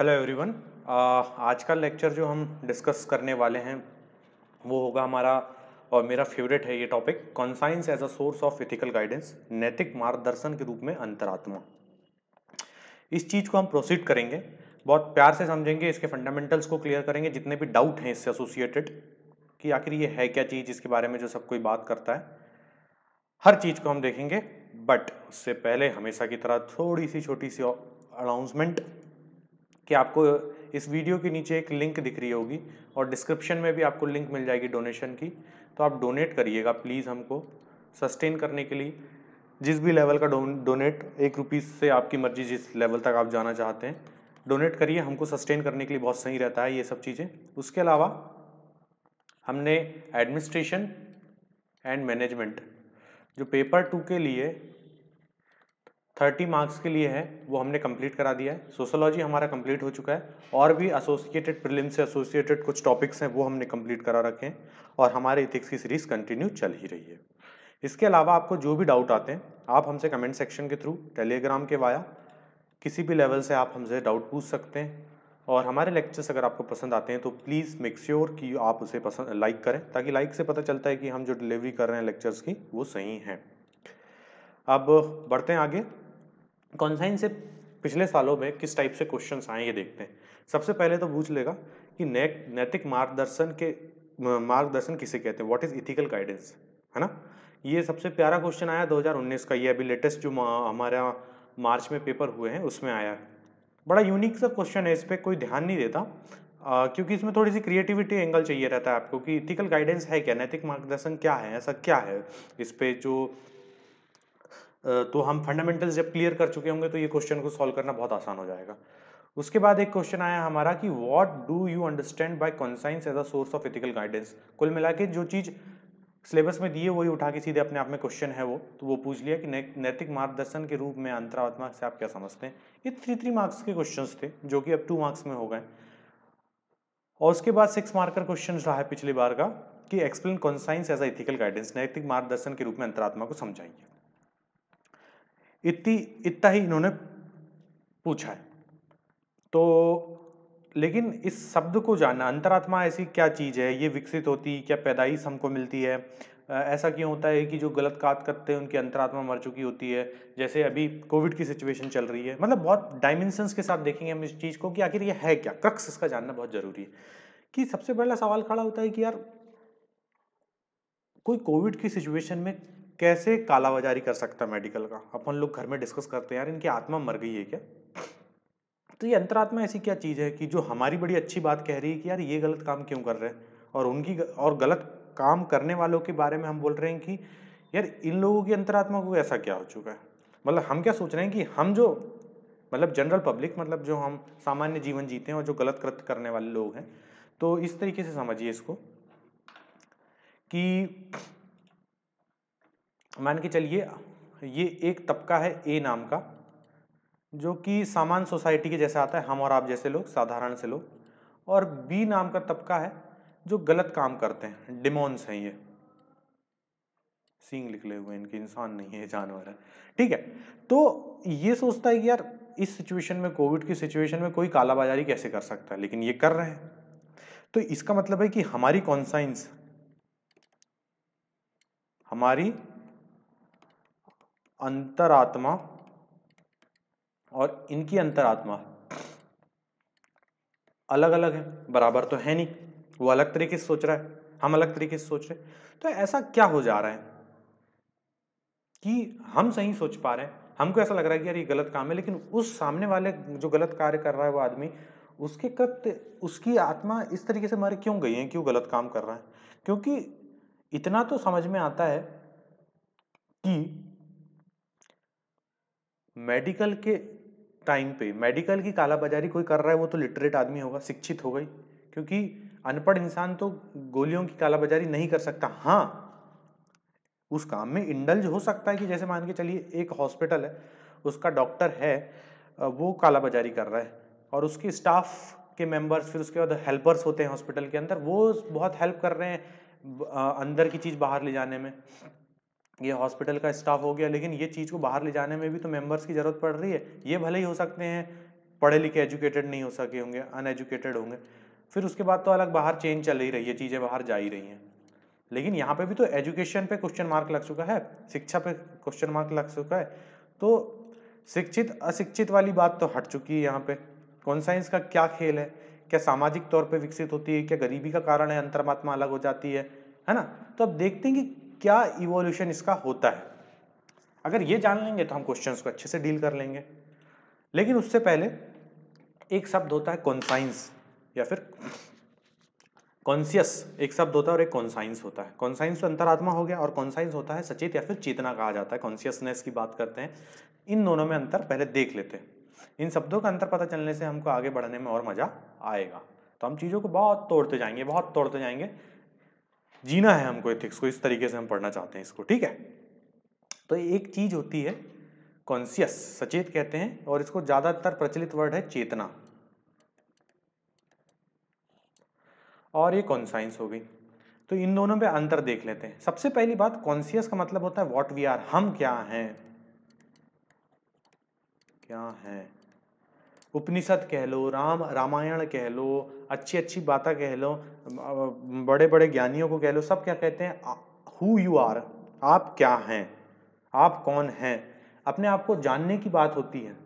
Hello everyone आज का lecture जो हम डिस्कस करने वाले हैं वो होगा हमारा और मेरा फेवरेट है ये topic conscience as a source of ethical guidance नैतिक मार्गदर्शन के रूप में अंतरात्मा इस चीज़ को हम प्रोसीड करेंगे बहुत प्यार से समझेंगे इसके फंडामेंटल्स को क्लियर करेंगे जितने भी डाउट हैं इससे एसोसिएटेड कि आखिर ये है क्या चीज़ इसके बारे में जो सब कोई बात करता है हर चीज़ को हम देखेंगे बट उससे पहले हमेशा की तरह थोड़ी सी छोटी सी अनाउंसमेंट कि आपको इस वीडियो के नीचे एक लिंक दिख रही होगी और डिस्क्रिप्शन में भी आपको लिंक मिल जाएगी डोनेशन की तो आप डोनेट करिएगा प्लीज़ हमको सस्टेन करने के लिए जिस भी लेवल का डोनेट एक रुपीज़ से आपकी मर्जी जिस लेवल तक आप जाना चाहते हैं डोनेट करिए हमको सस्टेन करने के लिए बहुत सही रहता है ये सब चीज़ें उसके अलावा हमने एडमिनिस्ट्रेशन एंड मैनेजमेंट जो पेपर टू के लिए थर्टी मार्क्स के लिए है वो हमने कंप्लीट करा दिया है सोशोलॉजी हमारा कंप्लीट हो चुका है और भी एसोसिएटेड प्रिलिम्स से एसोसिएटेड कुछ टॉपिक्स हैं वो हमने कंप्लीट करा रखे हैं और हमारे इथिक्स की सीरीज़ कंटिन्यू चल ही रही है इसके अलावा आपको जो भी डाउट आते हैं आप हमसे कमेंट सेक्शन के थ्रू टेलीग्राम के वाया किसी भी लेवल से आप हमसे डाउट पूछ सकते हैं और हमारे लेक्चर्स अगर आपको पसंद आते हैं तो प्लीज़ मेक श्योर कि आप उसे पसंद लाइक करें ताकि लाइक से पता चलता है कि हम जो डिलीवरी कर रहे हैं लेक्चर्स की वो सही हैं अब बढ़ते हैं आगे कॉन्साइंस से पिछले सालों में किस टाइप से क्वेश्चंस आए ये देखते हैं सबसे पहले तो पूछ लेगा कि नैक नैतिक मार्गदर्शन के मार्गदर्शन किसे कहते हैं व्हाट इज इथिकल गाइडेंस है ना ये सबसे प्यारा क्वेश्चन आया 2019 का ये अभी लेटेस्ट जो हमारा मार्च में पेपर हुए हैं उसमें आया बड़ा यूनिक सा क्वेश्चन है इस पर कोई ध्यान नहीं देता आ, क्योंकि इसमें थोड़ी सी क्रिएटिविटी एंगल चाहिए रहता है आपको कि इथिकल गाइडेंस है क्या नैतिक मार्गदर्शन क्या है ऐसा क्या है इस पर जो तो हम फंडामेंटल्स जब क्लियर कर चुके होंगे तो ये क्वेश्चन को सॉल्व करना बहुत आसान हो जाएगा उसके बाद एक क्वेश्चन आया हमारा कि what do you understand by conscience as a source of ethical guidance कुल मिला के जो चीज़ सिलेबस में दिए वही उठा के सीधे अपने आप में क्वेश्चन है वो तो वो पूछ लिया कि नैतिक मार्गदर्शन के रूप में अंतरात्मा से आप क्या समझते हैं ये थ्री थ्री मार्क्स के क्वेश्चन थे जो कि अब टू मार्क्स में हो गए और उसके बाद सिक्स मार्कर क्वेश्चन रहा है पिछली बार का कि explain conscience as ethical guidance नैतिक मार्गदर्शन के रूप में अंतरात्मा को समझाइए इतनी इतना ही इन्होंने पूछा है तो लेकिन इस शब्द को जानना अंतरात्मा ऐसी क्या चीज़ है ये विकसित होती क्या पैदाइश हमको मिलती है ऐसा क्यों होता है कि जो गलत कात करते हैं उनकी अंतरात्मा मर चुकी होती है जैसे अभी कोविड की सिचुएशन चल रही है मतलब बहुत डायमेंशंस के साथ देखेंगे हम इस चीज़ को कि आखिर ये है क्या कक्ष इसका जानना बहुत ज़रूरी है कि सबसे पहला सवाल खड़ा होता है कि यार कोई कोविड की सिचुएशन में कैसे कालाबाजारी कर सकता है मेडिकल का अपन लोग घर में डिस्कस करते हैं यार इनकी आत्मा मर गई है क्या तो ये अंतरात्मा ऐसी क्या चीज़ है कि जो हमारी बड़ी अच्छी बात कह रही है कि यार ये गलत काम क्यों कर रहे हैं और उनकी और गलत काम करने वालों के बारे में हम बोल रहे हैं कि यार इन लोगों की अंतरात्मा को ऐसा क्या हो चुका है मतलब हम क्या सोच रहे हैं कि हम जो मतलब जनरल पब्लिक मतलब जो हम सामान्य जीवन जीते हैं और जो गलत कृत्य करने वाले लोग हैं तो इस तरीके से समझिए इसको कि मान के चलिए ये एक तबका है ए नाम का जो कि सामान्य सोसाइटी के जैसे आता है हम और आप जैसे लोग साधारण से लोग और बी नाम का तबका है जो गलत काम करते हैं डिमोन्स हैं ये सींग ले हुए इनके इंसान नहीं है जानवर है ठीक है तो ये सोचता है कि यार इस सिचुएशन में कोविड की सिचुएशन में कोई कालाबाजारी कैसे कर सकता है लेकिन ये कर रहे हैं तो इसका मतलब है कि हमारी कॉन्साइंस हमारी अंतरात्मा और इनकी अंतरात्मा अलग अलग है बराबर तो है नहीं वो अलग तरीके से सोच रहा है हम अलग तरीके से सोच रहे तो ऐसा क्या हो जा रहा है कि हम सही सोच पा रहे हैं हमको ऐसा लग रहा है कि यार ये गलत काम है लेकिन उस सामने वाले जो गलत कार्य कर रहा है वो आदमी उसके कृत्य उसकी आत्मा इस तरीके से हमारे क्यों गई है क्यों गलत काम कर रहा है क्योंकि इतना तो समझ में आता है कि मेडिकल के टाइम पे मेडिकल की कालाबाजारी कोई कर रहा है वो तो लिटरेट आदमी होगा शिक्षित हो गई क्योंकि अनपढ़ इंसान तो गोलियों की कालाबाजारी नहीं कर सकता हाँ उस काम में इंडल्ज हो सकता है कि जैसे मान के चलिए एक हॉस्पिटल है उसका डॉक्टर है वो कालाबाजारी कर रहा है और उसके स्टाफ के मेंबर्स फिर उसके बाद हेल्पर्स होते हैं हॉस्पिटल के अंदर वो बहुत हेल्प कर रहे हैं अंदर की चीज़ बाहर ले जाने में ये हॉस्पिटल का स्टाफ हो गया लेकिन ये चीज़ को बाहर ले जाने में भी तो मेंबर्स की ज़रूरत पड़ रही है ये भले ही हो सकते हैं पढ़े लिखे एजुकेटेड नहीं हो सके होंगे अनएजुकेटेड होंगे फिर उसके बाद तो अलग बाहर चेंज चल ही रही है चीज़ें बाहर जा ही रही हैं लेकिन यहाँ पे भी तो एजुकेशन पे क्वेश्चन मार्क लग चुका है शिक्षा पे क्वेश्चन मार्क लग चुका है तो शिक्षित अशिक्षित वाली बात तो हट चुकी है यहाँ पे कौन साइंस का क्या खेल है क्या सामाजिक तौर पे विकसित होती है क्या गरीबी का कारण है अंतरमात्मा अलग हो जाती है है ना तो अब देखते हैं कि क्या इवोल्यूशन इसका होता है अगर ये जान लेंगे तो हम क्वेश्चन को अच्छे से डील कर लेंगे लेकिन उससे पहले एक शब्द होता है कॉन्साइंस या फिर कॉन्सियस एक शब्द होता है और एक कॉन्साइंस होता है कॉन्साइंस तो अंतरात्मा हो गया और कॉन्साइंस होता है सचेत या फिर चेतना कहा जाता है कॉन्सियसनेस की बात करते हैं इन दोनों में अंतर पहले देख लेते हैं इन शब्दों का अंतर पता चलने से हमको आगे बढ़ने में और मज़ा आएगा तो हम चीज़ों को बहुत तोड़ते जाएंगे बहुत तोड़ते जाएंगे जीना है हमको एथिक्स को इस तरीके से हम पढ़ना चाहते हैं इसको ठीक है तो एक चीज होती है कॉन्सियस सचेत कहते हैं और इसको ज्यादातर प्रचलित वर्ड है चेतना और ये कॉन्साइंस हो गई तो इन दोनों पे अंतर देख लेते हैं सबसे पहली बात कॉन्सियस का मतलब होता है व्हाट वी आर हम क्या हैं क्या हैं उपनिषद कह लो राम रामायण कह लो अच्छी अच्छी बातें कह लो बड़े बड़े ज्ञानियों को कह लो सब क्या कहते हैं हु यू आर आप क्या हैं आप कौन हैं अपने आप को जानने की बात होती है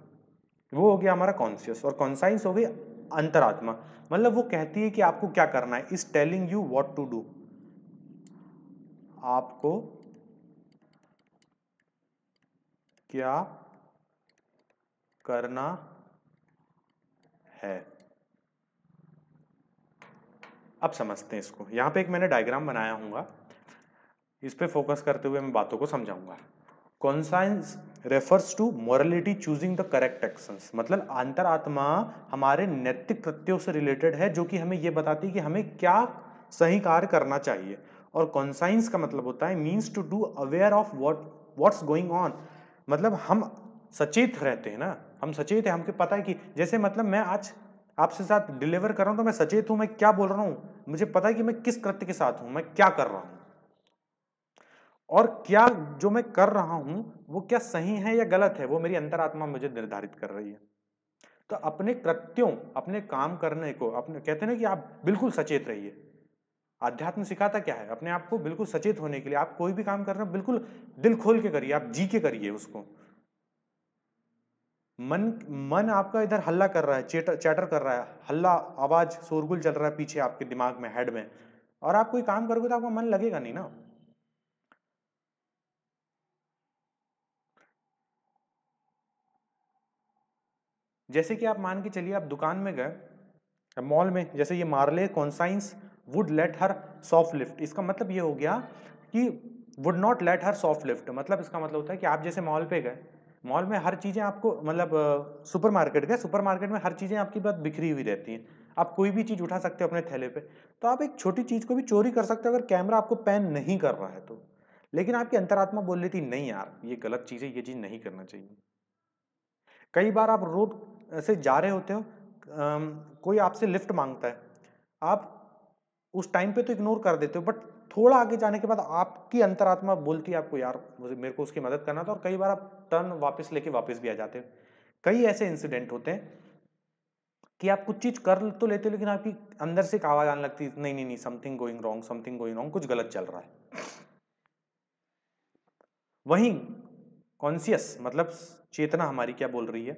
वो हो गया हमारा कॉन्सियस और कॉन्साइंस हो गई अंतरात्मा मतलब वो कहती है कि आपको क्या करना है is telling you what to do आपको क्या करना है अब समझते हैं इसको यहाँ पे एक मैंने डायग्राम बनाया हूँ इस पर फोकस करते हुए मैं बातों को समझाऊंगा conscience refers to morality choosing the correct action मतलब अंतरात्मा हमारे नैतिक कृत्यों से रिलेटेड है जो कि हमें यह बताती है कि हमें क्या सही कार्य करना चाहिए और कॉन्साइंस का मतलब होता है means to do aware of what what's going on मतलब हम सचेत रहते हैं ना हम सचेत है हमको पता है कि जैसे मतलब मैं आज आपसे साथ डिलीवर कर रहा हूँ तो मैं सचेत हूँ मैं क्या बोल रहा हूँ मुझे पता है कि मैं किस कृत्य के साथ हूँ मैं क्या कर रहा हूँ और क्या जो मैं कर रहा हूं वो क्या सही है या गलत है वो मेरी अंतरात्मा मुझे निर्धारित कर रही है तो अपने कृत्यों अपने काम करने को अपने कहते हैं ना कि आप बिल्कुल सचेत रहिए आध्यात्म सिखाता क्या है अपने आप को बिल्कुल सचेत होने के लिए आप कोई भी काम कर रहे हो बिल्कुल दिल खोल के करिए आप जी के करिए उसको मन मन आपका इधर हल्ला कर रहा है चैटर चैटर कर रहा है हल्ला आवाज शोरगुल चल रहा है पीछे आपके दिमाग में हेड में और आप कोई काम करोगे तो आपका मन लगेगा नहीं ना जैसे कि आप मान के चलिए आप दुकान में गए मॉल में जैसे ये Marley conscience would let her soft lift इसका मतलब ये हो गया कि would not let her soft lift मतलब इसका मतलब होता है कि आप जैसे मॉल पे गए मॉल में हर चीज़ें आपको मतलब सुपरमार्केट का सुपरमार्केट में हर चीज़ें आपकी बात बिखरी हुई रहती हैं आप कोई भी चीज़ उठा सकते हो अपने थैले पे तो आप एक छोटी चीज़ को भी चोरी कर सकते हो अगर कैमरा आपको पैन नहीं कर रहा है तो लेकिन आपकी अंतरात्मा बोल रही थी नहीं यार ये गलत चीज़ है ये चीज़ नहीं करना चाहिए कई बार आप रोड से जा रहे होते हो कोई आपसे लिफ्ट मांगता है आप उस टाइम पे तो इग्नोर कर देते हो बट थोड़ा आगे जाने के बाद आपकी अंतरात्मा बोलती है आपको यार मेरे को उसकी मदद करना था तो और कई बार आप टर्न वापस लेके वापस भी आ जाते हो कई ऐसे इंसिडेंट होते हैं कि आप कुछ चीज कर तो लेते हो लेकिन आपकी अंदर से एक आवाज आने लगती है नहीं नहीं नहीं something going wrong something going wrong कुछ गलत चल रहा है वहीं कॉन्सियस मतलब चेतना हमारी क्या बोल रही है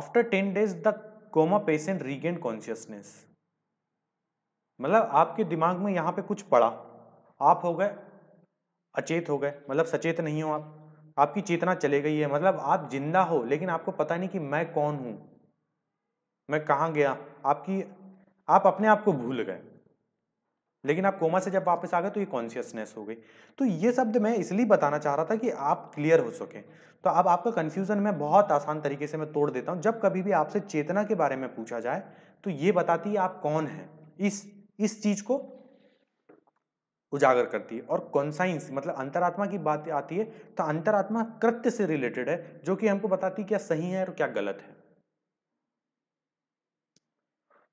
after ten days the coma patient regain consciousness मतलब आपके दिमाग में यहाँ पे कुछ पड़ा आप हो गए अचेत हो गए मतलब सचेत नहीं हो आप आपकी चेतना चले गई है मतलब आप जिंदा हो लेकिन आपको पता नहीं कि मैं कौन हूँ मैं कहाँ गया आपकी आप अपने आप को भूल गए लेकिन आप कोमा से जब वापस आ गए तो ये कॉन्शियसनेस हो गई तो ये शब्द मैं इसलिए बताना चाह रहा था कि आप क्लियर हो सके तो अब आपका कन्फ्यूजन मैं बहुत आसान तरीके से मैं तोड़ देता हूँ जब कभी भी आपसे चेतना के बारे में पूछा जाए तो ये बताती है आप कौन हैं इस इस चीज को उजागर करती है और कॉन्साइंस मतलब अंतरात्मा की बात आती है तो अंतरात्मा कृत्य से रिलेटेड है जो कि हमको बताती है क्या सही है और क्या गलत है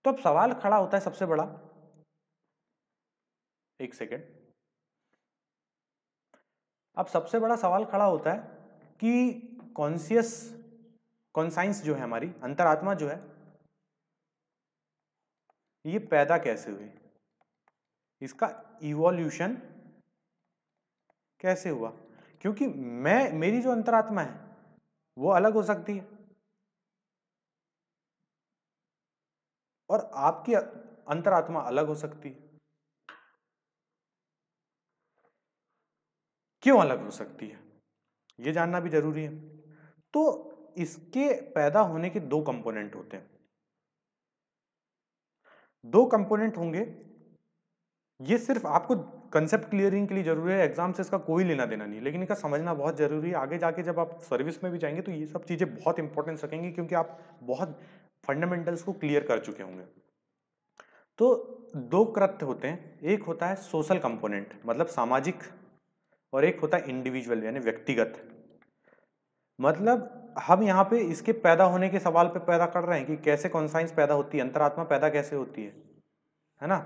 तो अब सवाल खड़ा होता है सबसे बड़ा एक सेकेंड अब सबसे बड़ा सवाल खड़ा होता है कि कॉन्सियस कॉन्साइंस जो है हमारी अंतरात्मा जो है ये पैदा कैसे हुए इसका इवोल्यूशन कैसे हुआ क्योंकि मैं मेरी जो अंतरात्मा है वो अलग हो सकती है और आपकी अंतरात्मा अलग हो सकती है क्यों अलग हो सकती है ये जानना भी जरूरी है तो इसके पैदा होने के दो कंपोनेंट होते हैं दो कंपोनेंट होंगे ये सिर्फ आपको कंसेप्ट क्लियरिंग के लिए जरूरी है एग्जाम से इसका कोई लेना देना नहीं लेकिन इसका समझना बहुत जरूरी है आगे जाके जब आप सर्विस में भी जाएंगे तो ये सब चीज़ें बहुत इंपॉर्टेंट रखेंगे क्योंकि आप बहुत फंडामेंटल्स को क्लियर कर चुके होंगे तो दो कृत्य होते हैं एक होता है सोशल कंपोनेंट मतलब सामाजिक और एक होता है इंडिविजुअल यानी व्यक्तिगत मतलब हम यहाँ पे इसके पैदा होने के सवाल पे पैदा कर रहे हैं कि कैसे कॉन्साइंस पैदा होती है अंतरात्मा पैदा कैसे होती है है ना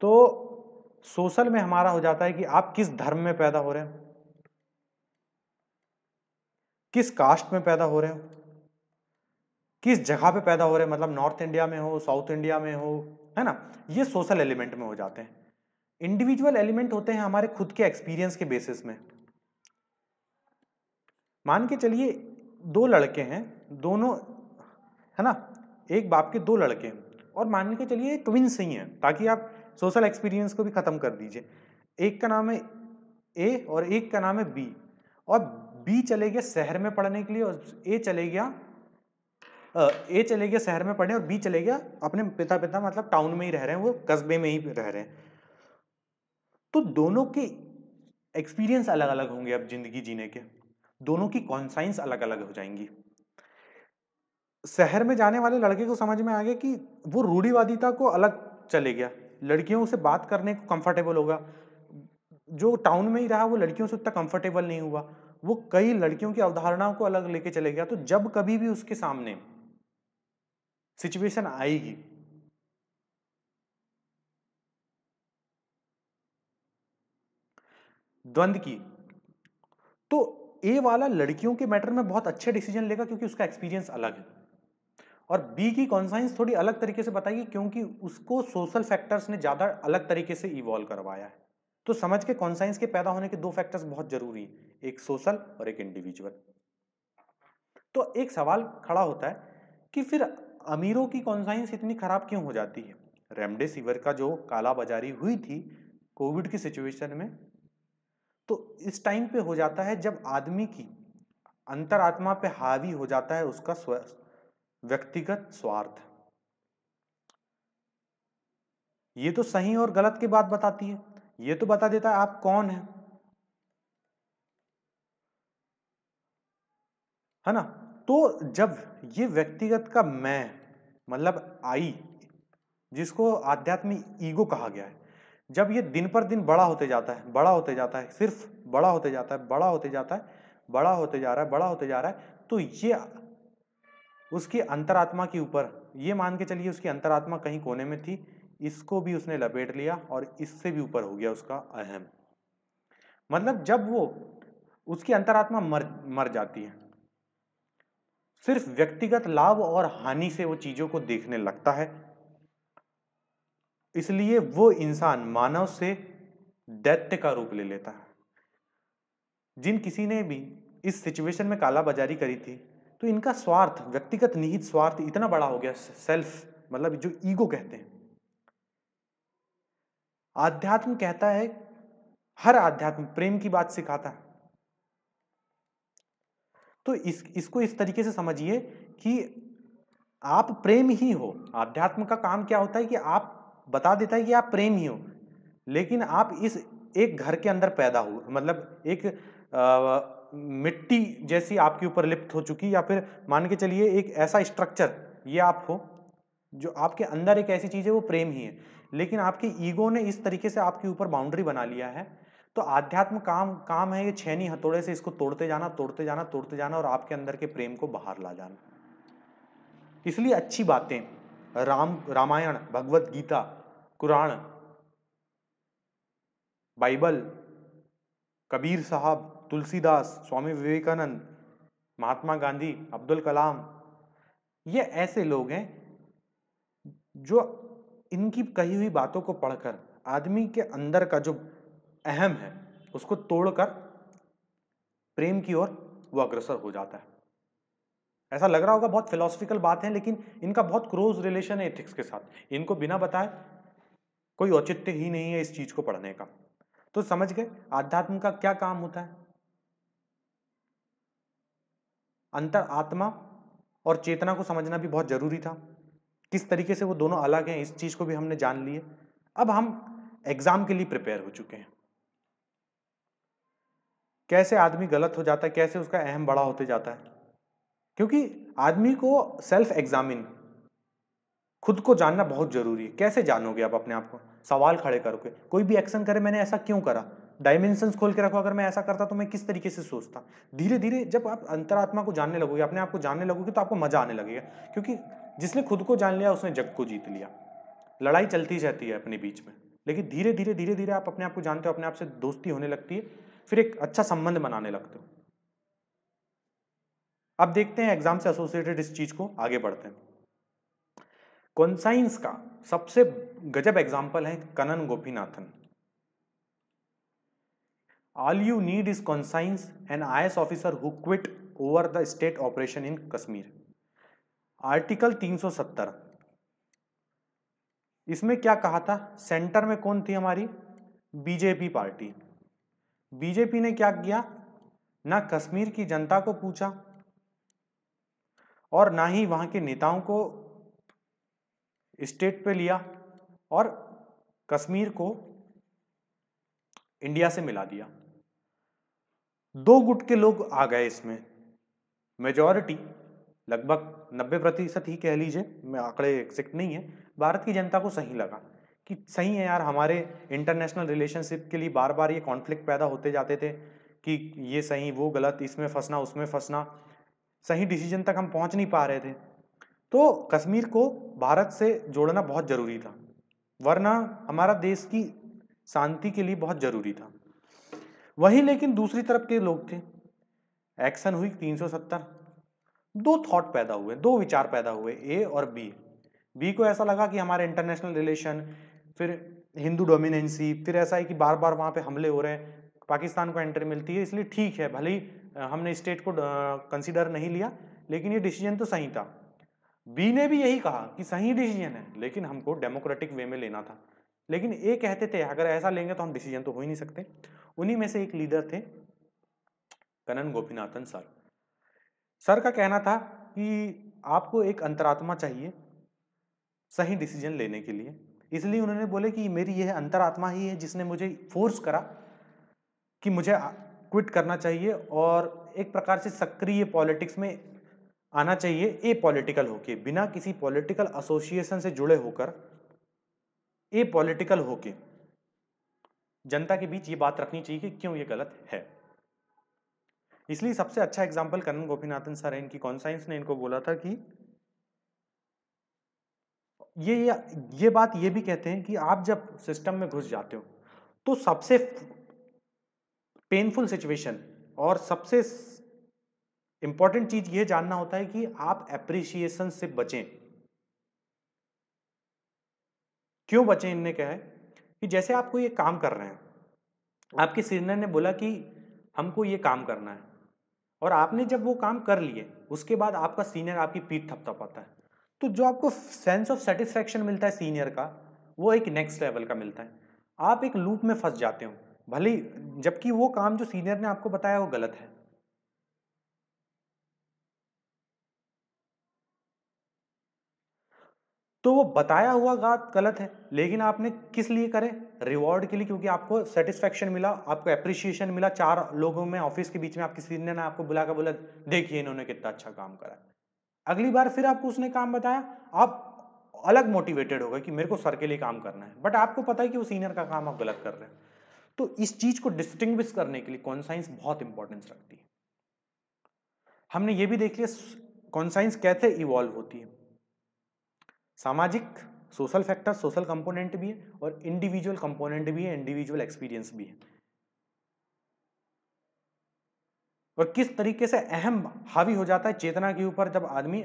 तो सोशल में हमारा हो जाता है कि आप किस धर्म में पैदा हो रहे हो किस कास्ट में पैदा हो रहे हो किस जगह पे पैदा हो रहे हैं मतलब नॉर्थ इंडिया में हो साउथ इंडिया में हो है ना ये सोशल एलिमेंट में हो जाते हैं इंडिविजुअल एलिमेंट होते हैं हमारे खुद के एक्सपीरियंस के बेसिस में मान के चलिए दो लड़के हैं दोनों है ना एक बाप के दो लड़के हैं और मान के चलिए ट्विंस ही हैं ताकि आप सोशल एक्सपीरियंस को भी ख़त्म कर दीजिए एक का नाम है ए और एक का नाम है बी और बी चले गया शहर में पढ़ने के लिए और ए चले गया ए चले गया शहर में पढ़ने और बी चले गया अपने पिता पिता मतलब टाउन में ही रह रहे हैं वो कस्बे में ही रह रहे हैं तो दोनों के एक्सपीरियंस अलग अलग होंगे अब ज़िंदगी जीने के दोनों की कॉन्साइंस अलग अलग हो जाएंगी शहर में जाने वाले लड़के को समझ में आ गया कि वो रूढ़ीवादिता को अलग चले गया लड़कियों से बात करने को कंफर्टेबल होगा जो टाउन में ही रहा वो लड़कियों से उतना कंफर्टेबल नहीं हुआ वो कई लड़कियों की अवधारणाओं को अलग लेके चले गया तो जब कभी भी उसके सामने सिचुएशन आएगी द्वंद की तो ए वाला लड़कियों के मैटर में बहुत अच्छे डिसीजन लेगा क्योंकि उसका एक्सपीरियंस अलग है और बी की कॉन्साइंस थोड़ी अलग तरीके से बताएगी क्योंकि उसको सोशल फैक्टर्स ने ज़्यादा अलग तरीके से इवॉल्व करवाया है तो समझ के कॉन्साइंस के पैदा होने के दो फैक्टर्स बहुत जरूरी हैं एक सोशल और एक इंडिविजुअल तो एक सवाल खड़ा होता है कि फिर अमीरों की कॉन्साइंस इतनी खराब क्यों हो जाती है रेमडेसिविर का जो काला बाजारी हुई थी कोविड की सिचुएशन में तो इस टाइम पे हो जाता है जब आदमी की अंतरात्मा पे हावी हो जाता है उसका स्व व्यक्तिगत स्वार्थ ये तो सही और गलत की बात बताती है ये तो बता देता है आप कौन है है ना तो जब ये व्यक्तिगत का मैं मतलब आई जिसको आध्यात्मिक ईगो कहा गया है जब ये दिन पर दिन बड़ा होते जाता है बड़ा होते जाता है सिर्फ बड़ा होते जाता है बड़ा होते जाता है बड़ा होते जा रहा है बड़ा होते जा रहा है तो ये उसकी अंतरात्मा के ऊपर ये मान के चलिए उसकी अंतरात्मा कहीं कोने में थी इसको भी उसने लपेट लिया और इससे भी ऊपर हो गया उसका अहम मतलब जब वो उसकी अंतरात्मा मर मर जाती है सिर्फ व्यक्तिगत लाभ और हानि से वो चीज़ों को देखने लगता है इसलिए वो इंसान मानव से दैत्य का रूप ले लेता है जिन किसी ने भी इस सिचुएशन में कालाबाजारी करी थी तो इनका स्वार्थ व्यक्तिगत निहित स्वार्थ इतना बड़ा हो गया सेल्फ मतलब जो ईगो कहते हैं आध्यात्म कहता है हर आध्यात्म प्रेम की बात सिखाता है तो इस इसको इस तरीके से समझिए कि आप प्रेम ही हो आध्यात्म का काम क्या होता है कि आप बता देता है कि आप प्रेम ही हो लेकिन आप इस एक घर के अंदर पैदा हुए मतलब एक आ, मिट्टी जैसी आपके ऊपर लिप्त हो चुकी या फिर मान के चलिए एक ऐसा स्ट्रक्चर ये आप हो जो आपके अंदर एक ऐसी चीज़ है वो प्रेम ही है लेकिन आपकी ईगो ने इस तरीके से आपके ऊपर बाउंड्री बना लिया है तो आध्यात्म काम काम है ये छैनी हथौड़े से इसको तोड़ते जाना तोड़ते जाना तोड़ते जाना और आपके अंदर के प्रेम को बाहर ला जाना इसलिए अच्छी बातें राम रामायण भगवत गीता कुरान बाइबल कबीर साहब तुलसीदास स्वामी विवेकानंद महात्मा गांधी अब्दुल कलाम ये ऐसे लोग हैं जो इनकी कही हुई बातों को पढ़कर आदमी के अंदर का जो अहम है उसको तोड़कर प्रेम की ओर वो अग्रसर हो जाता है ऐसा लग रहा होगा बहुत फिलोसफिकल बात है लेकिन इनका बहुत क्लोज रिलेशन है एथिक्स के साथ इनको बिना बताए कोई औचित्य ही नहीं है इस चीज को पढ़ने का तो समझ गए आध्यात्म का क्या काम होता है अंतर आत्मा और चेतना को समझना भी बहुत जरूरी था किस तरीके से वो दोनों अलग हैं इस चीज को भी हमने जान लिए अब हम एग्जाम के लिए प्रिपेयर हो चुके हैं कैसे आदमी गलत हो जाता है कैसे उसका अहम बड़ा होते जाता है क्योंकि आदमी को सेल्फ एग्जामिन खुद को जानना बहुत जरूरी है कैसे जानोगे आप अपने आप को सवाल खड़े करोगे कोई भी एक्शन करे मैंने ऐसा क्यों करा डायमेंशन खोल के रखो अगर मैं ऐसा करता तो मैं किस तरीके से सोचता धीरे धीरे जब आप अंतरात्मा को जानने लगोगे अपने आप को जानने लगोगे तो आपको मजा आने लगेगा क्योंकि जिसने खुद को जान लिया उसने जग को जीत लिया लड़ाई चलती रहती है अपने बीच में लेकिन धीरे धीरे धीरे धीरे आप अपने आप को जानते हो अपने आप से दोस्ती होने लगती है फिर एक अच्छा संबंध बनाने लगते हो अब देखते हैं एग्जाम से एसोसिएटेड इस चीज को आगे बढ़ते हैं कॉन्साइंस का सबसे गजब एग्जाम्पल है Kannan Gopinathan all you need is conscience an I officer who quit over the state operation in Kashmir article 370 इसमें क्या कहा था सेंटर में कौन थी हमारी बीजेपी पार्टी बीजेपी ने क्या किया ना कश्मीर की जनता को पूछा और ना ही वहाँ के नेताओं को स्टेट पे लिया और कश्मीर को इंडिया से मिला दिया दो गुट के लोग आ गए इसमें मेजॉरिटी लगभग 90 प्रतिशत ही कह लीजिए मैं आंकड़े एक्सेक्ट नहीं है भारत की जनता को सही लगा कि सही है यार हमारे इंटरनेशनल रिलेशनशिप के लिए बार बार ये कॉन्फ्लिक्ट पैदा होते जाते थे कि ये सही वो गलत इसमें फंसना उसमें फंसना सही डिसीजन तक हम पहुंच नहीं पा रहे थे तो कश्मीर को भारत से जोड़ना बहुत ज़रूरी था वरना हमारा देश की शांति के लिए बहुत ज़रूरी था वही लेकिन दूसरी तरफ के लोग थे एक्शन हुई 370 दो थॉट पैदा हुए दो विचार पैदा हुए ए और बी बी को ऐसा लगा कि हमारे इंटरनेशनल रिलेशन फिर हिंदू डोमिनेंसी फिर ऐसा है कि बार बार वहाँ पे हमले हो रहे हैं पाकिस्तान को एंट्री मिलती है इसलिए ठीक है भले ही हमने स्टेट को कंसिडर नहीं लिया लेकिन ये डिसीजन तो सही था बी ने भी यही कहा कि सही डिसीजन है लेकिन हमको डेमोक्रेटिक वे में लेना था लेकिन ए कहते थे अगर ऐसा लेंगे तो हम डिसीजन तो हो ही नहीं सकते उन्हीं में से एक लीडर थे कनन गोपीनाथन सर सर का कहना था कि आपको एक अंतरात्मा चाहिए सही डिसीजन लेने के लिए इसलिए उन्होंने बोले कि मेरी यह अंतरात्मा ही है जिसने मुझे फोर्स करा कि मुझे क्विट करना चाहिए और एक प्रकार से सक्रिय पॉलिटिक्स में आना चाहिए ए पॉलिटिकल होके बिना किसी पॉलिटिकल एसोसिएशन से जुड़े होकर ए पॉलिटिकल होके जनता के बीच ये बात रखनी चाहिए कि क्यों ये गलत है इसलिए सबसे अच्छा एग्जाम्पल करण गोपीनाथन सर है इनकी कॉन्साइंस ने इनको बोला था कि ये ये बात ये भी कहते हैं कि आप जब सिस्टम में घुस जाते हो तो सबसे पेनफुल सिचुएशन और सबसे इंपॉर्टेंट चीज ये जानना होता है कि आप एप्रिशिएशन से बचें क्यों बचें इनने क्या है कि जैसे आप कोई काम कर रहे हैं आपके सीनियर ने बोला कि हमको ये काम करना है और आपने जब वो काम कर लिए उसके बाद आपका सीनियर आपकी पीठ थपथपाता है तो जो आपको सेंस ऑफ सेटिस्फेक्शन मिलता है सीनियर का वो एक नेक्स्ट लेवल का मिलता है आप एक लूप में फंस जाते हो भले जबकि वो काम जो सीनियर ने आपको बताया वो गलत है तो वो बताया हुआ बात गलत है लेकिन आपने किस लिए करे रिवॉर्ड के लिए क्योंकि आपको सेटिस्फेक्शन मिला आपको अप्रिशिएशन मिला चार लोगों में ऑफिस के बीच में आपके सीनियर ने आपको बुला कर बोला देखिए इन्होंने कितना अच्छा काम करा अगली बार फिर आपको उसने काम बताया आप अलग मोटिवेटेड हो गए कि मेरे को सर के लिए काम करना है बट आपको पता है कि वो सीनियर का काम आप गलत कर रहे हैं तो इस चीज को डिस्टिंग्विश करने के लिए कॉन्साइंस बहुत इंपॉर्टेंस रखती है हमने ये भी देख लिया कॉन्साइंस कैसे इवॉल्व होती है सामाजिक सोशल फैक्टर सोशल कंपोनेंट भी है और इंडिविजुअल कंपोनेंट भी है इंडिविजुअल एक्सपीरियंस भी है और किस तरीके से अहम हावी हो जाता है चेतना के ऊपर जब आदमी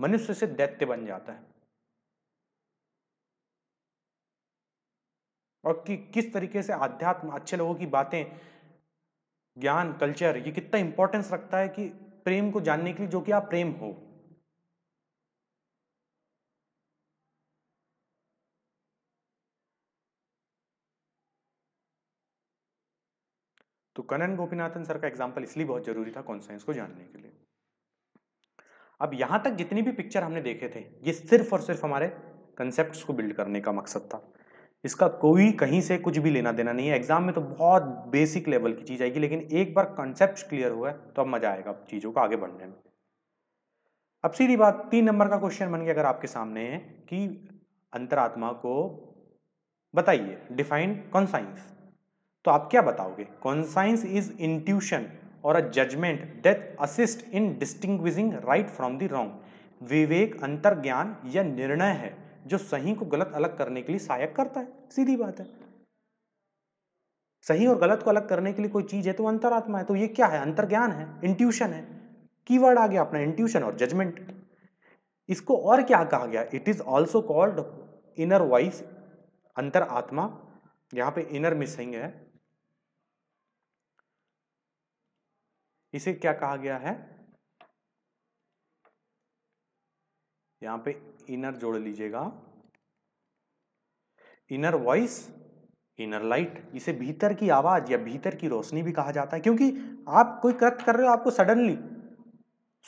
मनुष्य से दैत्य बन जाता है और कि किस तरीके से आध्यात्म अच्छे लोगों की बातें ज्ञान कल्चर ये कितना इंपॉर्टेंस रखता है कि प्रेम को जानने के लिए जो कि आप प्रेम हो तो कनन गोपीनाथन सर का एग्जाम्पल इसलिए बहुत जरूरी था कॉन्साइंस को जानने के लिए अब यहां तक जितनी भी पिक्चर हमने देखे थे ये सिर्फ और सिर्फ हमारे कंसेप्ट को बिल्ड करने का मकसद था इसका कोई कहीं से कुछ भी लेना देना नहीं है एग्जाम में तो बहुत बेसिक लेवल की चीज आएगी लेकिन एक बार कॉन्सेप्ट क्लियर हुआ तो अब मजा आएगा चीजों को आगे बढ़ने में अब सीधी बात तीन नंबर का क्वेश्चन बन गया अगर आपके सामने है कि अंतरात्मा को बताइए डिफाइन कॉन्साइंस तो आप क्या बताओगे कॉन्साइंस इज इंट्यूशन और a judgement that assist in distinguish right from the wrong विवेक अंतर्ज्ञान या निर्णय है जो सही को गलत अलग करने के लिए सहायक करता है सीधी बात है सही और गलत को अलग करने के लिए कोई चीज है तो अंतरात्मा है तो ये क्या है ज्ञान है इंट्यूशन है कीवर्ड आ गया अपना इंट्यूशन और जजमेंट इसको और क्या कहा गया it is also called inner voice अंतर आत्मा यहां पर इनर मिसिंग है इसे क्या कहा गया है यहां पे इनर जोड़ लीजिएगा इनर वॉइस इनर लाइट इसे भीतर की आवाज या भीतर की रोशनी भी कहा जाता है क्योंकि आप कोई कृत कर रहे हो आपको सडनली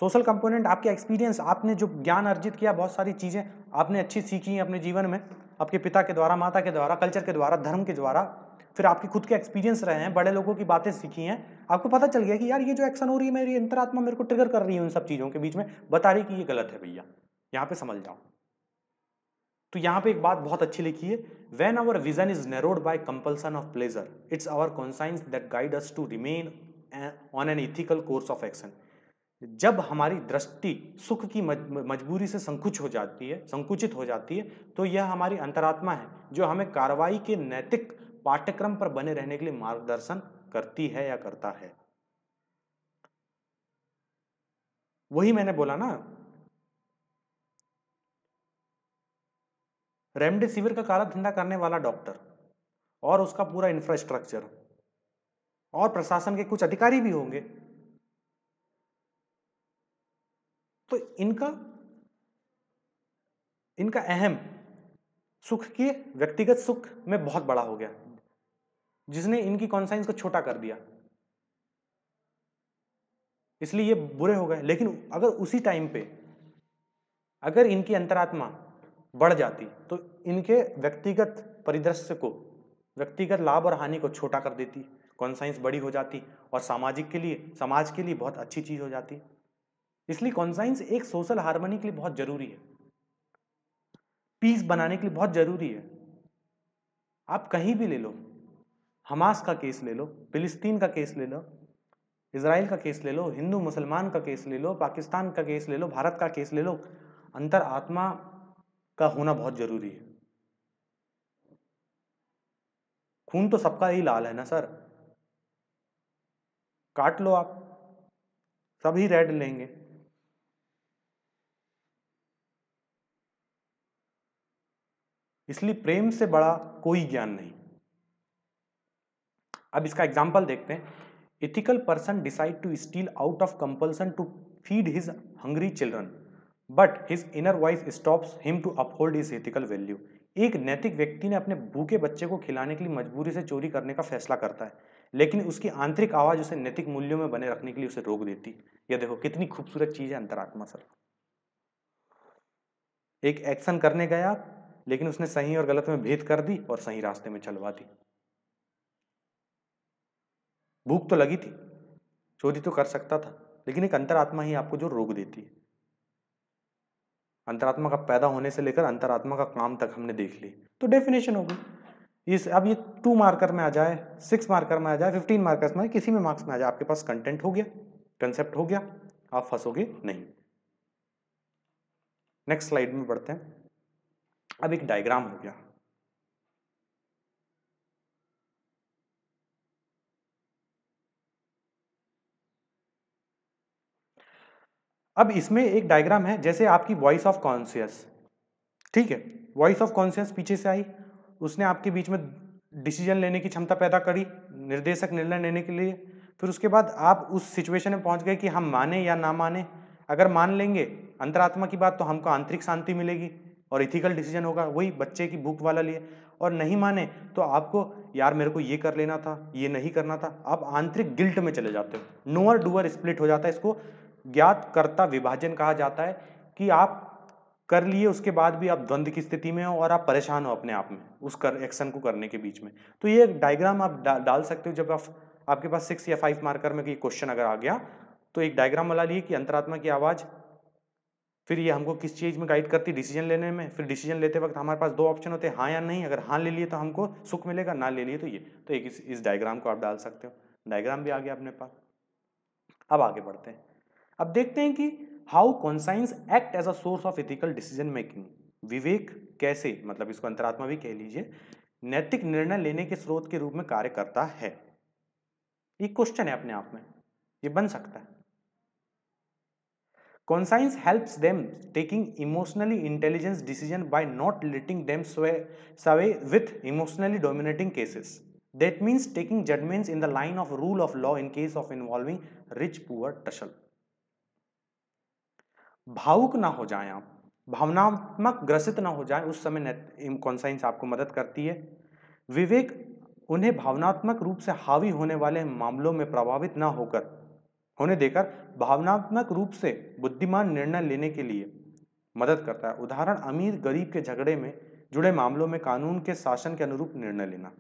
सोशल कंपोनेंट आपके एक्सपीरियंस आपने जो ज्ञान अर्जित किया बहुत सारी चीज़ें आपने अच्छी सीखी हैं अपने जीवन में आपके पिता के द्वारा माता के द्वारा कल्चर के द्वारा धर्म के द्वारा फिर आपके खुद के एक्सपीरियंस रहे हैं बड़े लोगों की बातें सीखी हैं आपको पता चल गया कि यार ये जो एक्शन हो रही है मेरी अंतरात्मा मेरे को ट्रिगर कर रही है उन सब चीज़ों के बीच में बता रही कि ये गलत है भैया यहां पे समझ जाओ तो यहां पे एक बात बहुत अच्छी लिखी है when our vision is narrowed by compulsion of pleasure it's our conscience that guide us to remain on an ethical course of action जब हमारी दृष्टि सुख की मजबूरी से संकुच हो जाती है संकुचित हो जाती है तो यह हमारी अंतरात्मा है जो हमें कार्रवाई के नैतिक पाठ्यक्रम पर बने रहने के लिए मार्गदर्शन करती है या करता है वही मैंने बोला ना रेमडेसिविर का काला धंधा करने वाला डॉक्टर और उसका पूरा इंफ्रास्ट्रक्चर और प्रशासन के कुछ अधिकारी भी होंगे तो इनका इनका अहम सुख के व्यक्तिगत सुख में बहुत बड़ा हो गया जिसने इनकी कॉन्साइंस को छोटा कर दिया इसलिए ये बुरे हो गए लेकिन अगर उसी टाइम पे अगर इनकी अंतरात्मा बढ़ जाती तो इनके व्यक्तिगत परिदृश्य को व्यक्तिगत लाभ और हानि को छोटा कर देती कॉन्साइंस बड़ी हो जाती और सामाजिक के लिए समाज के लिए बहुत अच्छी चीज़ हो जाती इसलिए कॉन्साइंस एक सोशल हार्मनी के लिए बहुत ज़रूरी है पीस बनाने के लिए बहुत ज़रूरी है आप कहीं भी ले लो हमास का केस ले लो फिलिस्तीन का केस ले लो इसराइल का केस ले लो हिंदू मुसलमान का केस ले लो पाकिस्तान का केस ले लो भारत का केस ले लो अंतर आत्मा का होना बहुत जरूरी है खून तो सबका ही लाल है ना सर काट लो आप सभी रेड लेंगे इसलिए प्रेम से बड़ा कोई ज्ञान नहीं अब इसका एग्जाम्पल देखते हैं ethical person decide to steal out of compulsion to feed his hungry children but his inner voice stops him to uphold his ethical value एक नैतिक व्यक्ति ने अपने भूखे बच्चे को खिलाने के लिए मजबूरी से चोरी करने का फैसला करता है लेकिन उसकी आंतरिक आवाज़ उसे नैतिक मूल्यों में बने रखने के लिए उसे रोक देती है यह देखो कितनी खूबसूरत चीज़ है अंतरात्मा सर एक एक्शन करने गया लेकिन उसने सही और गलत में भेद कर दी और सही रास्ते में चलवा दी भूख तो लगी थी चोरी तो कर सकता था लेकिन एक अंतरात्मा ही आपको जो रोक देती है अंतरात्मा का पैदा होने से लेकर अंतरात्मा का काम तक हमने देख ली तो डेफिनेशन होगी इस अब ये टू मार्कर में आ जाए सिक्स मार्कर में आ जाए फिफ्टीन मार्कर्स में किसी में मार्क्स में आ जाए आपके पास कंटेंट हो गया कंसेप्ट हो गया आप फंसोगे नहीं नेक्स्ट स्लाइड में बढ़ते हैं अब एक डायग्राम हो गया अब इसमें एक डायग्राम है जैसे आपकी वॉइस ऑफ कॉन्सियस ठीक है वॉइस ऑफ कॉन्सियस पीछे से आई उसने आपके बीच में डिसीजन लेने की क्षमता पैदा करी निर्देशक निर्णय लेने के लिए फिर उसके बाद आप उस सिचुएशन में पहुंच गए कि हम माने या ना माने अगर मान लेंगे अंतरात्मा की बात तो हमको आंतरिक शांति मिलेगी और इथिकल डिसीजन होगा वही बच्चे की भूख वाला लिए और नहीं माने तो आपको यार मेरे को ये कर लेना था ये नहीं करना था आप आंतरिक गिल्ट में चले जाते हो नोअर डूअर स्प्लिट हो जाता है इसको ज्ञात कर्ता विभाजन कहा जाता है कि आप कर लिए उसके बाद भी आप द्वंद्व की स्थिति में हो और आप परेशान हो अपने आप में उस कर एक्शन को करने के बीच में तो ये डायग्राम आप डा, डाल सकते हो जब आप आपके पास सिक्स या फाइव मार्कर में क्वेश्चन अगर आ गया तो एक डायग्राम बना लिए कि अंतरात्मा की आवाज़ फिर ये हमको किस चीज़ में गाइड करती डिसीजन लेने में फिर डिसीजन लेते वक्त हमारे पास दो ऑप्शन होते हैं हाँ या नहीं अगर हाँ ले लिए तो हमको सुख मिलेगा ना ले लिए तो ये तो एक इस, इस डायग्राम को आप डाल सकते हो डायग्राम भी आ गया अपने पास अब आगे बढ़ते हैं अब देखते हैं कि how conscience act as a source of ethical decision making विवेक कैसे मतलब इसको अंतरात्मा भी कह लीजिए नैतिक निर्णय लेने के स्रोत के रूप में कार्य करता है ये क्वेश्चन है अपने आप में ये बन सकता है conscience helps them taking emotionally intelligence decision by not letting them sway with emotionally dominating cases that means taking judgements in the line of rule of law in case of involving rich poor tussle भावुक ना हो जाएं आप भावनात्मक ग्रसित ना हो जाएं उस समय कॉन्साइंस आपको मदद करती है विवेक उन्हें भावनात्मक रूप से हावी होने वाले मामलों में प्रभावित ना होकर होने देकर भावनात्मक रूप से बुद्धिमान निर्णय लेने के लिए मदद करता है उदाहरण अमीर गरीब के झगड़े में जुड़े मामलों में कानून के शासन के अनुरूप निर्णय लेना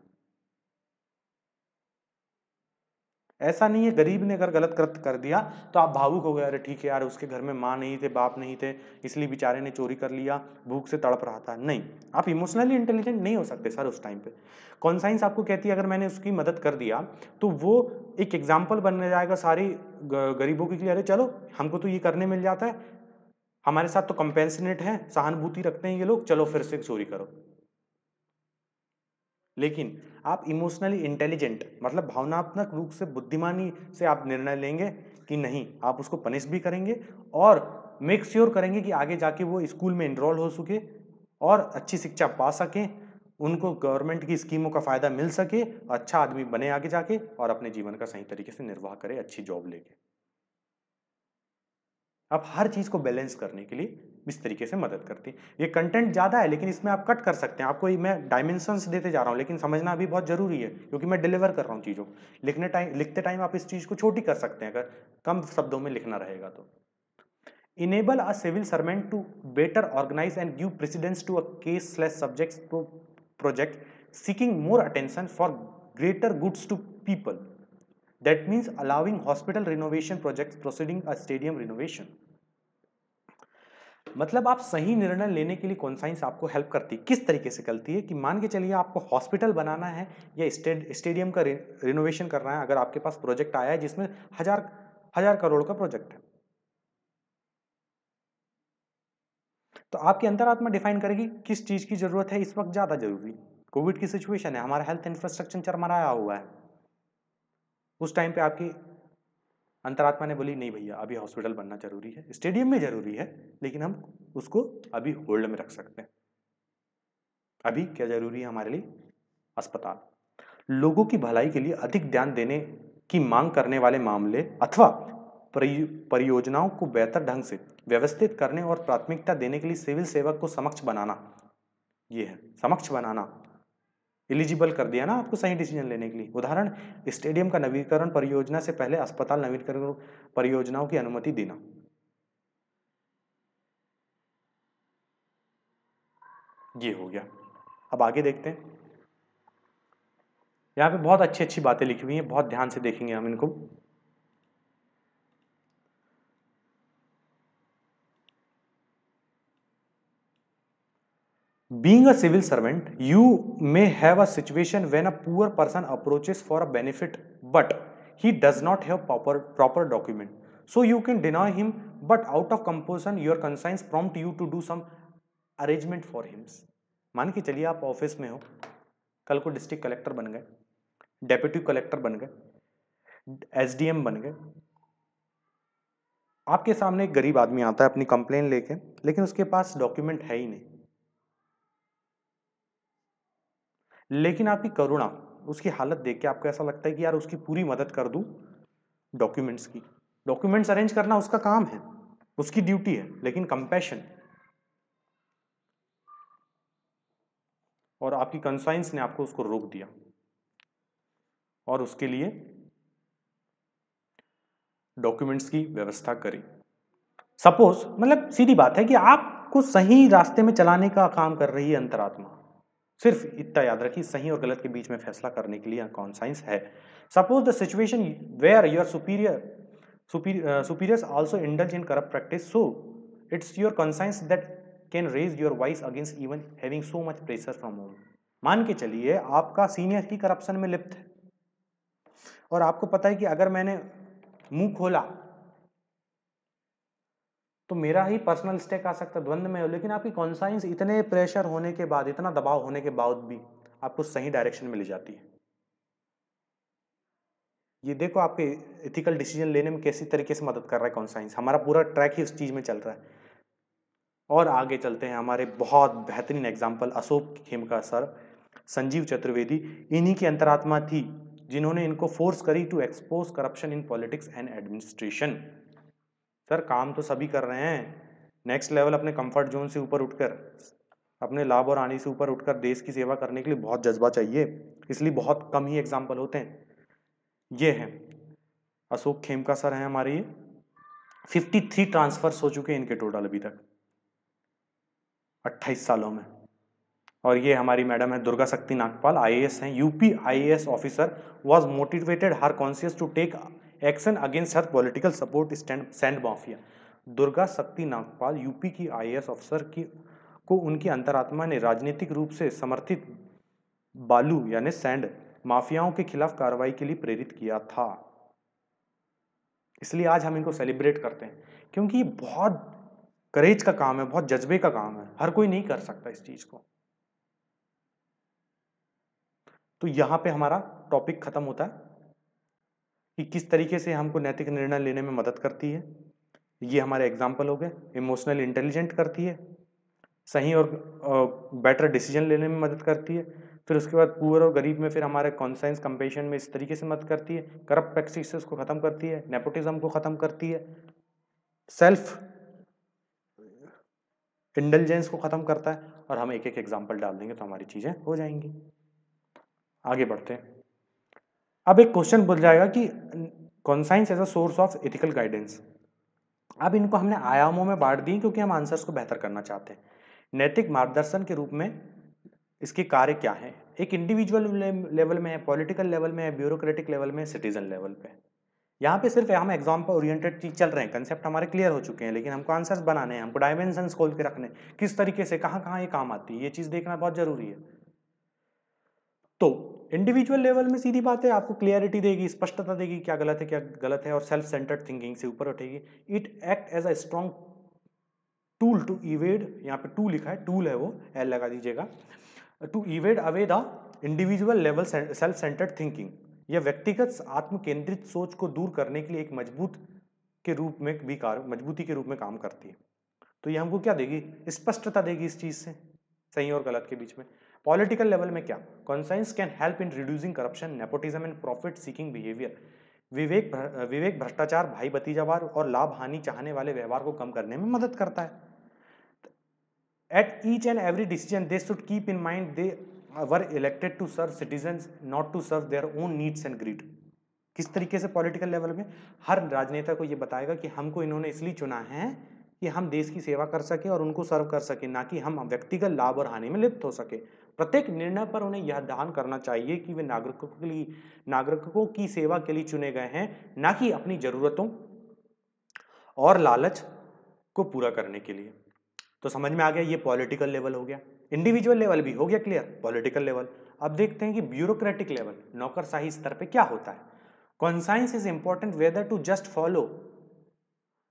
ऐसा नहीं है गरीब ने अगर गलत कृत्य कर दिया तो आप भावुक हो गए अरे ठीक है यार उसके घर में माँ नहीं थे बाप नहीं थे इसलिए बेचारे ने चोरी कर लिया भूख से तड़प रहा था नहीं आप इमोशनली इंटेलिजेंट नहीं हो सकते सर उस टाइम पे कॉन्साइंस आपको कहती है अगर मैंने उसकी मदद कर दिया तो वो एक एग्जाम्पल बनने जाएगा सारी गरीबों के लिए अरे चलो हमको तो ये करने मिल जाता है हमारे साथ तो कंपेंसनेट है सहानुभूति रखते हैं ये लोग चलो फिर से चोरी करो लेकिन आप इमोशनली इंटेलिजेंट मतलब भावनात्मक रूप से बुद्धिमानी से आप निर्णय लेंगे कि नहीं आप उसको पनिश भी करेंगे और मेक श्योर sure करेंगे कि आगे जाके वो स्कूल में इनरोल हो सके और अच्छी शिक्षा पा सकें उनको गवर्नमेंट की स्कीमों का फ़ायदा मिल सके अच्छा आदमी बने आगे जाके और अपने जीवन का सही तरीके से निर्वाह करे अच्छी जॉब लेके आप हर चीज़ को बैलेंस करने के लिए इस तरीके से मदद करती है ये कंटेंट ज़्यादा है लेकिन इसमें आप कट कर सकते हैं आपको मैं डायमेंशंस देते जा रहा हूँ लेकिन समझना भी बहुत ज़रूरी है क्योंकि मैं डिलीवर कर रहा हूँ चीज़ों लिखने टाइम लिखते टाइम आप इस चीज़ को छोटी कर सकते हैं अगर कम शब्दों में लिखना रहेगा तो enable a civil servant to better organise and give precedence to a case less subject project seeking more attention for greater goods to people that means allowing hospital renovation project proceeding a stadium renovation मतलब आप सही निर्णय लेने के लिए कौन science आपको help करती है किस तरीके से करती है कि मान के चलिए आपको हॉस्पिटल बनाना है या स्टेडियम का रिनोवेशन करना है अगर आपके पास प्रोजेक्ट आया है जिसमें हजार हजार करोड़ का प्रोजेक्ट है तो आपकी अंतरात्मा डिफाइन करेगी किस चीज़ की ज़रूरत है इस वक्त ज़्यादा ज़रूरी कोविड की सिचुएशन है हमारा हेल्थ इंफ्रास्ट्रक्चर चरमराया हुआ है उस टाइम पे आपकी अंतरात्मा ने बोली नहीं भैया अभी हॉस्पिटल बनना ज़रूरी है स्टेडियम में ज़रूरी है लेकिन हम उसको अभी होल्ड में रख सकते हैं अभी क्या जरूरी है हमारे लिए अस्पताल लोगों की भलाई के लिए अधिक ध्यान देने की मांग करने वाले मामले अथवा परियोजनाओं को बेहतर ढंग से व्यवस्थित करने और प्राथमिकता देने के लिए सिविल सेवक को समक्ष बनाना ये है समक्ष बनाना एलिजिबल कर दिया ना आपको सही डिसीजन लेने के लिए उदाहरण स्टेडियम का नवीकरण परियोजना से पहले अस्पताल नवीकरण परियोजनाओं की अनुमति देना ये हो गया अब आगे देखते हैं यहां पे बहुत अच्छी अच्छी बातें लिखी हुई हैं बहुत ध्यान से देखेंगे हम इनको being a civil servant you may have a situation when a poor person approaches for a benefit but he does not have proper proper document so you can deny him but out of compulsion your conscience prompt you to do some arrangement for him मान के चलिए आप office में हो कल को district collector बन गए डेप्यूटी कलेक्टर बन गए एसडीएम बन गए आपके सामने एक गरीब आदमी आता है अपनी कंप्लेन लेके लेकिन उसके पास डॉक्यूमेंट है ही नहीं लेकिन आपकी करुणा उसकी हालत देख के आपको ऐसा लगता है कि यार उसकी पूरी मदद कर दूं डॉक्यूमेंट्स की डॉक्यूमेंट्स अरेंज करना उसका काम है उसकी ड्यूटी है लेकिन कंपैशन और आपकी कंसाइंस ने आपको उसको रोक दिया और उसके लिए डॉक्यूमेंट्स की व्यवस्था करी सपोज मतलब सीधी बात है कि आपको सही रास्ते में चलाने का काम कर रही है अंतरात्मा सिर्फ इतना याद रखिए सही और गलत के बीच में फैसला करने के लिए कॉन्साइंस है suppose the situation where your superior superiors also indulge in corrupt practice so it's your conscience that can raise your voice against even having so much pressure from home मान के चलिए आपका सीनियर ही corruption में लिप्त है और आपको पता है कि अगर मैंने मुंह खोला तो मेरा ही पर्सनल स्टेक आ सकता है द्वंद में हो लेकिन आपकी कॉन्साइंस इतने प्रेशर होने के बाद इतना दबाव होने के बाद भी आपको सही डायरेक्शन में ले जाती है ये देखो आपके इथिकल डिसीजन लेने में कैसी तरीके से मदद कर रहा है कॉन्साइंस हमारा पूरा ट्रैक ही उस चीज़ में चल रहा है और आगे चलते हैं हमारे बहुत बेहतरीन एग्जाम्पल अशोक खेमका सर संजीव चतुर्वेदी इन्हीं की अंतरात्मा थी जिन्होंने इनको फोर्स करी to expose corruption in politics and administration sir काम तो सभी कर रहे हैं नेक्स्ट लेवल अपने कंफर्ट जोन से ऊपर उठकर अपने लाभ और आने से ऊपर उठकर देश की सेवा करने के लिए बहुत जज्बा चाहिए इसलिए बहुत कम ही एग्जाम्पल होते हैं ये हैं अशोक खेमका सर हैं हमारे ये थ्री ट्रांसफर्स हो चुके हैं इनके टोटल अभी तक 28 सालों में और ये हमारी मैडम है दुर्गा शक्ति नागपाल आईएएस हैं UP IAS officer was motivated her conscious to take action against her political support stand sand mafia Durga Shakti Nagpal UP की आईएएस ऑफिसर की को उनकी अंतरात्मा ने राजनीतिक रूप से समर्थित बालू यानी सैंड माफियाओं के खिलाफ कार्रवाई के लिए प्रेरित किया था इसलिए आज हम इनको सेलिब्रेट करते हैं क्योंकि ये बहुत करेज का काम है बहुत जज्बे का काम है हर कोई नहीं कर सकता इस चीज को तो यहां पे हमारा टॉपिक खत्म होता है कि किस तरीके से हमको नैतिक निर्णय लेने में मदद करती है ये हमारे एग्जाम्पल हो गए इमोशनल इंटेलिजेंट करती है सही और बेटर डिसीजन लेने में मदद करती है फिर उसके बाद पुअर और गरीब में फिर हमारे कॉन्साइंस कंपेशन में इस तरीके से मदद करती है करप्ट प्रैक्टिस को ख़त्म करती है नेपोटिज्म को ख़त्म करती है सेल्फ इंटेलिजेंस हम्म। को ख़त्म करता है और हम एक एक एग्जाम्पल डाल देंगे तो हमारी चीज़ें हो जाएंगी आगे बढ़ते हैं अब एक क्वेश्चन बोल जाएगा कि conscience as a source of ethical guidance अब इनको हमने आयामों में बांट दी क्योंकि हम आंसर्स को बेहतर करना चाहते हैं नैतिक मार्गदर्शन के रूप में इसके कार्य क्या है एक इंडिविजुअल लेवल में है पॉलिटिकल लेवल में है ब्यूरोक्रेटिक लेवल में सिटीजन लेवल पे यहाँ पे सिर्फ हम एग्जाम पर ओरिएंटेड चीज चल रहे हैं कंसेप्ट हमारे क्लियर हो चुके हैं लेकिन हमको आंसर्स बनाने हैं हमको डायमेंशन खोल के रखने किस तरीके से कहाँ कहाँ ये काम आती है ये चीज़ देखना बहुत जरूरी है तो इंडिविजुअल लेवल में सीधी बात है आपको क्लियरिटी देगी स्पष्टता देगी क्या गलत है क्या गलत है और सेल्फ सेंटर्ड थिंकिंग से ऊपर उठेगी it act as a strong tool to evade यहाँ पे टू लिखा है टूल है वो एल लगा दीजिएगा to evade away the individual level self centred thinking यह व्यक्तिगत आत्म केंद्रित सोच को दूर करने के लिए एक मजबूत के रूप में भी कार्य मजबूती के रूप में काम करती है तो ये हमको क्या देगी स्पष्टता देगी इस चीज़ से सही और गलत के बीच में पॉलिटिकल लेवल में क्या conscience can help in reducing corruption nepotism and profit seeking behaviour विवेक विवेक भ्रष्टाचार भाई भतीजावार और लाभ हानि चाहने वाले व्यवहार को कम करने में मदद करता है at each and every decision they should keep in mind they were elected to serve citizen not to serve their own needs and greed किस तरीके से पॉलिटिकल लेवल में हर राजनेता को ये बताएगा कि हमको इन्होंने इसलिए चुना है कि हम देश की सेवा कर सके और उनको सर्व कर सके ना कि हम व्यक्तिगत लाभ और हानि में लिप्त हो सके प्रत्येक निर्णय पर उन्हें यह ध्यान करना चाहिए कि वे नागरिकों के लिए नागरिकों की सेवा के लिए चुने गए हैं ना कि अपनी जरूरतों और लालच को पूरा करने के लिए तो समझ में आ गया ये पॉलिटिकल लेवल हो गया इंडिविजुअल लेवल भी हो गया क्लियर पॉलिटिकल लेवल अब देखते हैं कि ब्यूरोक्रेटिक लेवल नौकरशाही स्तर पे क्या होता है conscience is important whether to just follow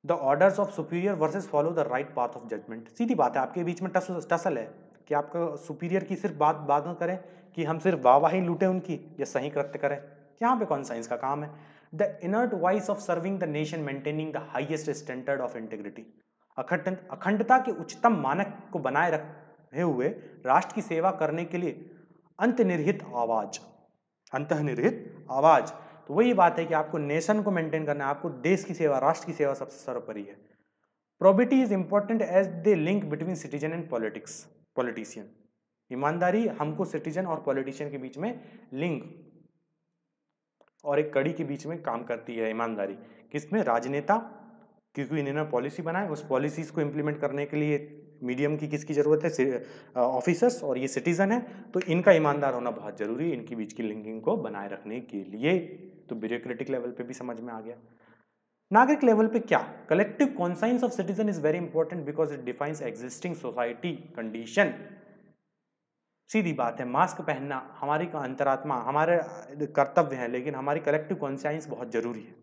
the orders of superior versus follow the right path of judgement सीधी बात है आपके बीच में टसल टसल है कि आपका सुपीरियर की सिर्फ बात बात न करें कि हम सिर्फ वाह ही लूटें उनकी या सही कृत्य करें यहाँ पे कॉन्साइंस का काम है the inner voice of serving the nation maintaining the highest standard of integrity अखंड अखंडता के उच्चतम मानक को बनाए रख हुए राष्ट्र की सेवा करने के लिए अंतनिर्हित आवाज अंतनिर्हित आवाज तो वही बात है कि आपको नेशन को मेंटेन करना है आपको देश की सेवा राष्ट्र की सेवा सबसे सर्वोपरि है probity is important as the link between citizen and politics politician ईमानदारी हमको सिटीजन और पॉलिटिशियन के बीच में लिंक और एक कड़ी के बीच में काम करती है ईमानदारी किसमें राजनेता क्योंकि इन्होंने पॉलिसी बनाए उस पॉलिसीज को इंप्लीमेंट करने के लिए मीडियम की किसकी ज़रूरत है ऑफिसर्स और ये सिटीज़न है तो इनका ईमानदार होना बहुत ज़रूरी है इनके बीच की लिंकिंग को बनाए रखने के लिए तो ब्यूरोक्रेटिक लेवल पे भी समझ में आ गया नागरिक लेवल पे क्या collective conscience of citizen is very important because it defines existing society condition सीधी बात है मास्क पहनना हमारी अंतरात्मा हमारे कर्तव्य है लेकिन हमारी कलेक्टिव कॉन्साइंस बहुत जरूरी है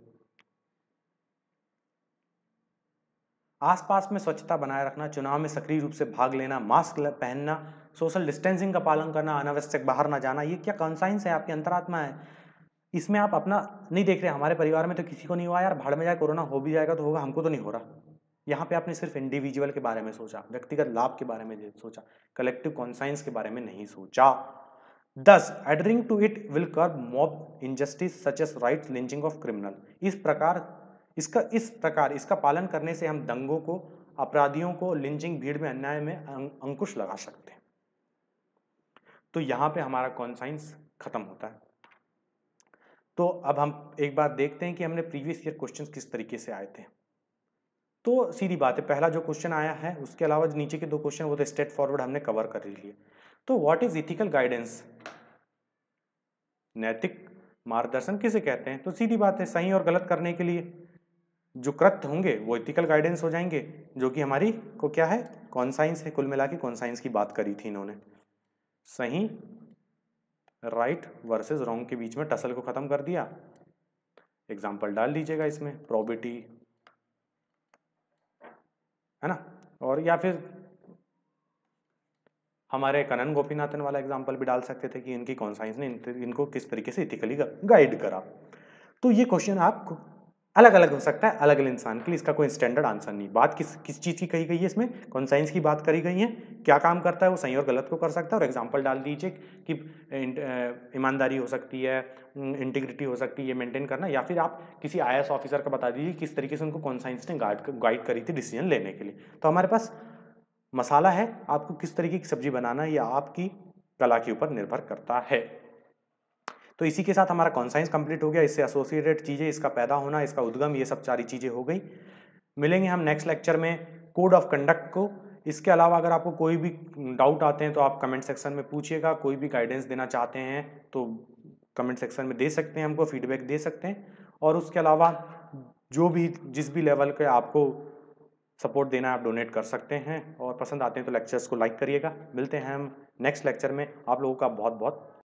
आसपास में स्वच्छता बनाए रखना चुनाव में सक्रिय रूप से भाग लेना मास्क पहनना सोशल डिस्टेंसिंग का पालन करना अनावश्यक बाहर ना जाना ये क्या कॉन्साइंस है आपकी अंतरात्मा है इसमें आप अपना नहीं देख रहे हमारे परिवार में तो किसी को नहीं हुआ यार भाड़ में जाए कोरोना हो भी जाएगा तो होगा हमको तो नहीं हो रहा यहाँ पे आपने सिर्फ इंडिविजुअल के बारे में सोचा व्यक्तिगत लाभ के बारे में सोचा कलेक्टिव कॉन्साइंस के बारे में नहीं सोचा दस adhering to it will curb mob injustice such as right lynching of criminal इस प्रकार इसका इस प्रकार इसका पालन करने से हम दंगों को अपराधियों को लिंचिंग भीड़ में अन्याय में अं, अंकुश लगा सकते हैं तो यहां पे हमारा कॉन्साइंस खत्म होता है तो अब हम एक बार देखते हैं कि हमने प्रीवियस ईयर क्वेश्चन किस तरीके से आए थे तो सीधी बात है पहला जो क्वेश्चन आया है उसके अलावा नीचे के दो क्वेश्चन वो तो स्ट्रेट फॉरवर्ड हमने कवर कर लिए तो व्हाट इज इथिकल गाइडेंस नैतिक मार्गदर्शन किसे कहते हैं तो सीधी बात है सही और गलत करने के लिए जो कृत्य होंगे वो इथिकल गाइडेंस हो जाएंगे जो कि हमारी को क्या है कौन साइंस है कुल मिला के कौन साइंस की बात करी थी इन्होंने सही राइट वर्सेस रॉन्ग के बीच में टसल को ख़त्म कर दिया एग्जाम्पल डाल दीजिएगा इसमें प्रॉबिटी है ना और या फिर हमारे कनन गोपीनाथन वाला एग्जाम्पल भी डाल सकते थे कि इनकी कॉन्साइंस ने इनको किस तरीके से इथिकली गाइड करा तो ये क्वेश्चन आप अलग अलग हो सकता है अलग अलग इंसान के लिए इसका कोई स्टैंडर्ड आंसर नहीं बात किस किस चीज़ की कही गई है इसमें कौन साइंस की बात करी गई है क्या काम करता है वो सही और गलत को कर सकता है और एग्जाम्पल डाल दीजिए कि ईमानदारी हो सकती है इंटीग्रिटी हो सकती है ये मेंटेन करना या फिर आप किसी आई ऑफिसर का बता दीजिए किस तरीके से उनको कौन साइंस ने गाइड गाइड करी थी डिसीजन लेने के लिए तो हमारे पास मसाला है आपको किस तरीके की सब्जी बनाना है या आपकी कला के ऊपर निर्भर करता है तो इसी के साथ हमारा कॉन्साइंस कंप्लीट हो गया इससे एसोसिएटेड चीज़ें इसका पैदा होना इसका उद्गम ये सब सारी चीज़ें हो गई मिलेंगे हम नेक्स्ट लेक्चर में कोड ऑफ कंडक्ट को इसके अलावा अगर आपको कोई भी डाउट आते हैं तो आप कमेंट सेक्शन में पूछिएगा कोई भी गाइडेंस देना चाहते हैं तो कमेंट सेक्शन में दे सकते हैं हमको फीडबैक दे सकते हैं और उसके अलावा जो भी जिस भी लेवल के आपको सपोर्ट देना है आप डोनेट कर सकते हैं और पसंद आते हैं तो लेक्चर्स को लाइक करिएगा मिलते हैं हम नेक्स्ट लेक्चर में आप लोगों का बहुत बहुत